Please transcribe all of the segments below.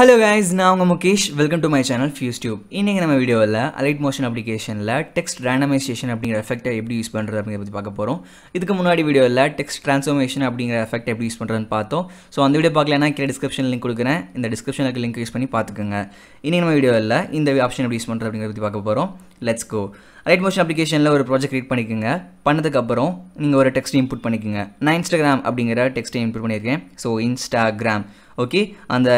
hello guys நான் உங்கள் Mukesh welcome to my channel Fuse Tube இன்றைக்கி நம்ம வீடியோவில் அலைட் மோஷன் அப்ளிகேஷனில் டெக்ஸ்ட் ரேண்டமைசேஷன் அப்படிங்கிற எஃபெக்ட்டை எப்படி யூஸ் பண்ணுறது அப்படிங்கிறத பற்றி பார்க்க போகிறோம் இதுக்கு முன்னாடி வீடியோவில் டெக்ஸ்ட் ட்ரான்ஸ்ஃபர்மேஷன் அப்படிங்கிற எஃபெக்ட் எப்படி யூஸ் பண்ணுறதுன்னு பார்த்தோம் ஸோ அந்த வீடியோ பார்க்கலன்னா கீழே டிஸ்கிரிப்ஷன் லிங்க் கொடுக்குறேன் இந்த டிஸ்கிரிப்ஷனில் லிங்க் யூஸ் பண்ணி பார்த்துக்கோங்க இன்றைக்கி நம்ம வீடியோவில் இந்த ஆப்ஷன் எப்படி யூஸ் பண்ணுறது அப்படிங்கிறத பற்றி பார்க்க போகிறோம் லெட்ஸ் கோ ரைட் மோஷன் அப்ளிகேஷனில் ஒரு ப்ராஜெக்ட் க்ரியேட் பண்ணிக்கோங்க பண்ணதுக்கப்புறம் நீங்கள் ஒரு டெக்ஸ்ட் இன்புட் பண்ணிக்கோங்க நான் இன்ஸ்டாகிராம் அப்படிங்கிற டெக்ஸ்ட்டை இன்புட் பண்ணியிருக்கேன் ஸோ இன்ஸ்டாகிராம் ஓகே அந்த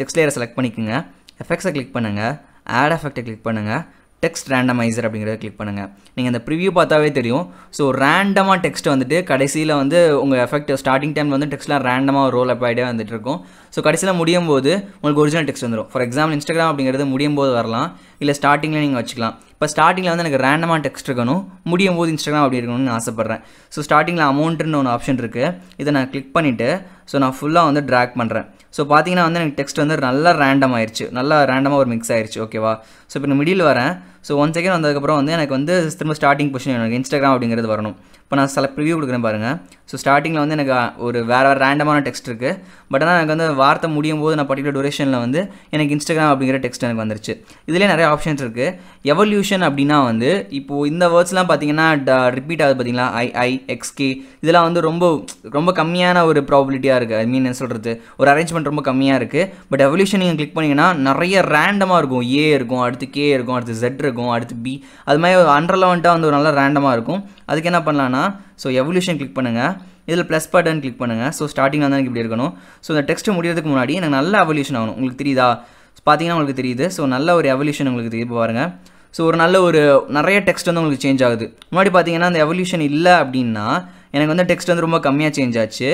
டெக்ஸ்ட் லேயரை செலக்ட் பண்ணிக்கோங்க எஃபெக்ட்ஸை கிளிக் பண்ணுங்கள் ஆட் எஃபெக்டை கிளிக் பண்ணுங்கள் டெக்ஸ்ட் ரேண்டமைசர் அப்படிங்கிறத கிளிக் பண்ணுங்கள் நீங்கள் அந்த ப்ரிவியூ பார்த்தாவே தெரியும் ஸோ ரேண்டமாக டெக்ஸ்ட் வந்துட்டு கடைசியில் வந்து உங்கள் எஃபெக்ட் ஸ்டார்டிங் டைமில் வந்து டெக்ஸ்ட்லாம் ரேண்டமாக ரோல் அப் ஆகிட்டே வந்துட்டு இருக்கும் ஸோ கடைசியில் முடியும் போது உங்களுக்கு ஒரிஜினல் டெக்ஸ்ட் வந்துடும் ஃபார் எக்ஸாம்பிள் இன்ஸ்டாகிராம் அப்படிங்கிறது முடியும் போது வரலாம் இல்லை ஸ்டார்டிங்கில் நீங்கள் வச்சுக்கலாம் இப்போ ஸ்டார்டிங்கில் வந்து எனக்கு ரேண்டமாக டெக்ஸ்ட் இருக்கணும் முடியும் போது இன்ஸ்டாகிராம் அப்படி இருக்கணும்னு ஆசைப்பட்றேன் ஸோ ஸ்டார்டிங்கில் அமௌண்ட்டுன்னு ஒன்று ஆப்ஷன் இருக்குது இதை நான் கிளிக் பண்ணிவிட்டு ஸோ நான் ஃபுல்லாக வந்து ட்ராக் பண்ணுறேன் ஸோ பார்த்தீங்கன்னா வந்து எனக்கு டெக்ஸ்ட் வந்து நல்லா ரேண்டம் ஆயிடுச்சு நல்லா ரேண்டமாக ஒரு மிக்ஸ் ஆயிடுச்சு ஓகேவா ஸோ இப்போ நான் மிடில் வரேன் ஸோ ஒன் செகண்ட் வந்ததுக்கப்புறம் வந்து எனக்கு வந்து திரும்ப ஸ்டார்டிங் பொசிஷன் எனக்கு இன்ஸ்டாகிராம் அப்படிங்கிறது வரணும் இப்போ நான் சில ப்ரிவியூ கொடுக்குறேன் பாருங்கள் ஸோ ஸ்டார்டிங்கில் வந்து எனக்கு ஒரு வேறு வேறு ரேண்டமான டெக்ஸ்ட் இருக்குது பட் ஆனால் எனக்கு வந்து வார்த்தை முடியும் போது நான் பர்டிகுலர் டூரேஷனில் வந்து எனக்கு இன்ஸ்டாகிராம் அப்படிங்கிற டெக்ஸ்ட் எனக்கு வந்துருச்சு இதிலே நிறைய ஆப்ஷன்ஸ் இருக்குது எவல்யூஷன் அப்படின்னா வந்து இப்போது இந்த வேர்ட்ஸ்லாம் பார்த்தீங்கன்னா ரிப்பீட் ஆகுது பார்த்தீங்களா ஐ ஐ எக்ஸ்கே இதெல்லாம் வந்து ரொம்ப ரொம்ப கம்மியான ஒரு ப்ராபிலிட்டியாக இருக்குது ஐ மீன் என்ன சொல்கிறது ஒரு அரேஞ்ச்மெண்ட் பனிஷ்மெண்ட் ரொம்ப கம்மியாக இருக்குது பட் எவல்யூஷன் நீங்கள் கிளிக் பண்ணிங்கன்னா நிறைய ரேண்டமாக இருக்கும் ஏ இருக்கும் அடுத்து கே இருக்கும் அடுத்து ஜெட் இருக்கும் அடுத்து பி அது மாதிரி அண்டர்லவெண்ட்டாக வந்து ஒரு நல்லா ரேண்டமாக இருக்கும் அதுக்கு என்ன பண்ணலான்னா ஸோ எவல்யூஷன் கிளிக் பண்ணுங்கள் இதில் ப்ளஸ் பட்டன் கிளிக் பண்ணுங்கள் ஸோ ஸ்டார்டிங் வந்து எனக்கு இப்படி இருக்கணும் ஸோ இந்த டெக்ஸ்ட் முடியறதுக்கு முன்னாடி எனக்கு நல்ல எவல்யூஷன் ஆகணும் உங்களுக்கு தெரியுதா பார்த்தீங்கன்னா உங்களுக்கு தெரியுது ஸோ நல்ல ஒரு எவல்யூஷன் உங்களுக்கு தெரியுது பாருங்கள் ஸோ ஒரு நல்ல ஒரு நிறைய டெக்ஸ்ட் வந்து உங்களுக்கு சேஞ்ச் ஆகுது முன்னாடி பார்த்தீங்கன்னா அந்த எவல்யூஷன் இல்லை அப்படின்னா எனக்கு வந்து டெக்ஸ்ட் வந்து ரொம்ப கம்மியாக சேஞ்ச் ஆச்சு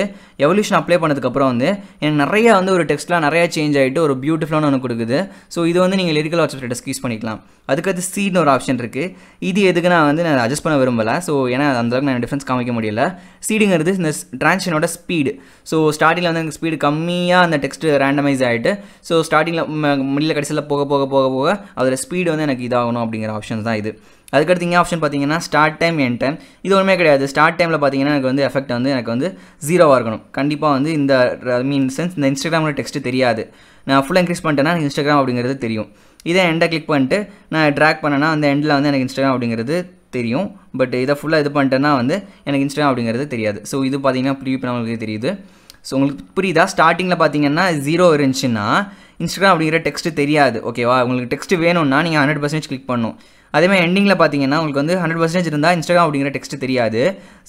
எவல்யூஷன் அப்ளை பண்ணதுக்கப்புறம் வந்து எனக்கு நிறையா வந்து ஒரு டெக்ஸ்ட்லாம் நிறையா சேஞ்ச் ஆகிட்டு ஒரு பியூட்டிஃபுல்லான ஒன்று கொடுக்குது ஸோ இது வந்து நீங்கள் லிரிக்கல் வாட்ஸ்அப்கிட்ட யூஸ் பண்ணிக்கலாம் அதுக்கடுத்து சீட்னு ஒரு ஆப்ஷன் இருக்குது இது எதுக்கு நான் வந்து நான் அட்ஜஸ்ட் பண்ண விரும்பலை ஸோ ஏன்னா அளவுக்கு நான் டிஃப்ரென்ஸ் காமிக்க முடியல சீடிங்கிறது இந்த ட்ரான்ஷனோட ஸ்பீடு ஸோ ஸ்டார்டிங்கில் வந்து எனக்கு ஸ்பீடு கம்மியாக அந்த டெக்ஸ்ட் ரேண்டமைஸ் ஆகிட்டு ஸோ ஸ்டார்டிங்கில் முடியல கடைசியில் போக போக போக போக அதில் ஸ்பீடு வந்து எனக்கு இதாகணும் அப்படிங்கிற ஆப்ஷன் தான் இது அதுக்கடுத்து இங்கே ஆப்ஷன் பார்த்தீங்கன்னா ஸ்டார்ட் டைம் என் டைம் இது ஒன்றுமே கிடையாது ஸ்டார்ட் டைமில் பார்த்தீங்கன்னா எனக்கு வந்து எஃபெக்ட் வந்து எனக்கு வந்து ஜீரோவாக இருக்கணும் கண்டிப்பாக வந்து இந்த மீன் சென்ஸ் இந்த இன்ஸ்டாகிராமில் டெக்ஸ்ட்டு தெரியாது நான் ஃபுல்லாக இன்க்ரீஸ் பண்ணிட்டேன்னா எனக்கு இன்ஸ்டாகிராம் அப்படிங்கிறது தெரியும் இதை எண்டை கிளிக் பண்ணிட்டு நான் ட்ராக் பண்ணேன்னா அந்த எண்டில் வந்து எனக்கு இன்ஸ்டாகிராம் அப்படிங்கிறது தெரியும் பட் இதை ஃபுல்லாக இது பண்ணிட்டேன்னா வந்து எனக்கு இன்ஸ்டாகிராம் அப்படிங்கிறது தெரியாது ஸோ இது பார்த்தீங்கன்னா ப்ரீவியூ நம்மளுக்கு தெரியுது ஸோ உங்களுக்கு புரியுதா ஸ்டார்டிங்கில் பார்த்தீங்கன்னா ஜீரோ இருந்துச்சுன்னா இன்ஸ்டாகிராம் அப்படிங்கிற டெக்ஸ்ட்டு தெரியாது ஓகேவா உங்களுக்கு டெக்ஸ்ட் வேணும்னா நீங்கள் ஹண்ட்ரட் பர்சன்டேஜ் கிளிக் பண்ணணும் அதேமாதிரி எண்டிங்கில் பார்த்தீங்கன்னா உங்களுக்கு வந்து ஹண்ட்ரட் பர்சன்டேஜ் இருந்தால் இன்ஸ்டாகிராம் அப்படிங்கிற டெக்ஸ்ட் தெரியாது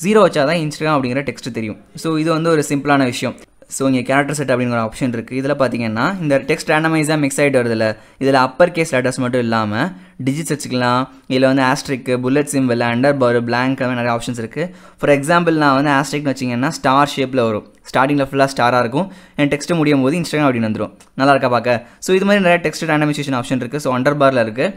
ஜீரோ வச்சா தான் இன்ஸ்டாகிராம் அப்படிங்கிற டெக்ஸ்ட் தெரியும் ஸோ இது வந்து ஒரு சிம்பிளான விஷயம் ஸோ இங்கே கேரக்டர் செட் அப்படிங்கிற ஆப்ஷன் இருக்குது இதில் பார்த்தீங்கன்னா இந்த டெக்ஸ்ட் ரேண்டமைஸாக மிக்ஸ் ஆகிட்டு வருதில்ல இதில் அப்பர் கேஸ் லெட்டர்ஸ் மட்டும் இல்லாமல் டிஜிட் வச்சுக்கலாம் இதில் வந்து asterisk bullet symbol under bar blank நிறைய ஆப்ஷன்ஸ் இருக்குது ஃபார் எக்ஸாம்பிள் நான் வந்து ஆஸ்ட்ரிக்னு வச்சிங்கன்னா ஸ்டார் ஷேப்பில் வரும் ஸ்டார்டிங்கில் ஃபுல்லாக ஸ்டாராக இருக்கும் என் டெக்ஸ்ட்டு முடியும் போது இன்ஸ்டாகிராம் அப்படின்னு வந்துடும் நல்லா இருக்கா பார்க்க ஸோ இது மாதிரி நிறைய டெக்ஸ்ட் ரேண்டமைசேஷன் ஆப்ஷன் இருக்குது ஸோ அண்டர் பாரில் இருக்குது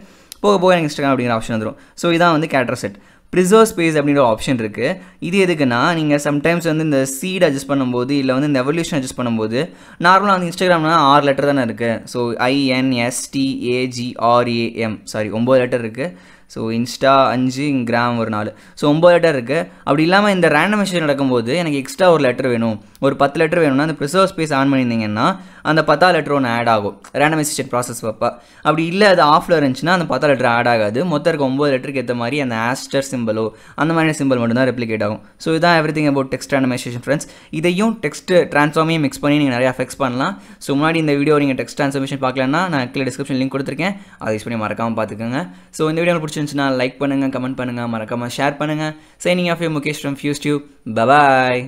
போக போக எனக்கு இன்ஸ்டாகிராம் அப்படிங்கிற ஆப்ஷன் வந்துடும் ஸோ இதான் வந்து கேட்டர் செட் ப்ரிசர்வ் ஸ்பேஸ் அப்படின்ற ஆப்ஷன் இருக்குது இது எதுக்குன்னா நீங்கள் சம்டைம்ஸ் வந்து இந்த சீட் அட்ஜஸ்ட் பண்ணும்போது இல்லை வந்து இந்த எவல்யூஷன் அட்ஜஸ்ட் பண்ணும்போது நார்மலாக வந்து இன்ஸ்டாகிராம்னா ஆறு லெட்டர் தானே இருக்குது ஸோ ஐஎன்எஸ்டிஏஜிஆர்ஏஎம் சாரி ஒம்பது லெட்டர் இருக்குது ஸோ இன்ஸ்டா அஞ்சு கிராம் ஒரு நாலு ஸோ ஒம்பது லெட்டர் இருக்குது அப்படி இல்லாமல் இந்த மிஷின் நடக்கும்போது எனக்கு எக்ஸ்ட்ரா ஒரு லெட்டர் வேணும் ஒரு பத்து லெட்டர் வேணும்னா அந்த ப்ரிசர்வ் ஸ்பேஸ் ஆன் பண்ணியிருந்தீங்கன்னா அந்த பத்தா லெட்டர் ஒன்று ஆட் ஆகும் ரேண்டமைசேஷன் ப்ராசஸ் வைப்பா அப்படி இல்லை அது ஆஃபில் இருந்துச்சுன்னா அந்த பத்தா லெட்டர் ஆட் ஆகாது மொத்தம் இருக்க ஒம்பது லெட்டருக்கு ஏற்ற மாதிரி அந்த ஆஸ்டர் சிம்பிளோ அந்த மாதிரி சிம்பிள் மட்டும்தான் ரெப்ளிகேட் ஆகும் ஸோ இதான் everything about text randomisation friends இதையும் டெக்ஸ்ட் ட்ரான்ஸ்ஃபார்மையும் மிக்ஸ் பண்ணி நீங்கள் நிறையா ஃபிக்ஸ் பண்ணலாம் ஸோ முன்னாடி இந்த வீடியோ நீங்கள் டெக்ஸ்ட் ட்ரான்ஸ்ஃபார்மேஷன் பார்க்கலன்னா நான் கீழே டிஸ்கிரிப்ஷன் லிங்க் கொடுத்துருக்கேன் அதை யூஸ் பண்ணி மறக்காமல் பார்த்துக்கோங்க ஸோ இந்த வீடியோ பிடிச்சி பிடிச்சிருந்துச்சுன்னா லைக் பண்ணுங்கள் கமெண்ட் பண்ணுங்கள் மறக்காமல் ஷேர் பண்ணுங்கள் signing off you Mukesh from Fuse Tube bye bye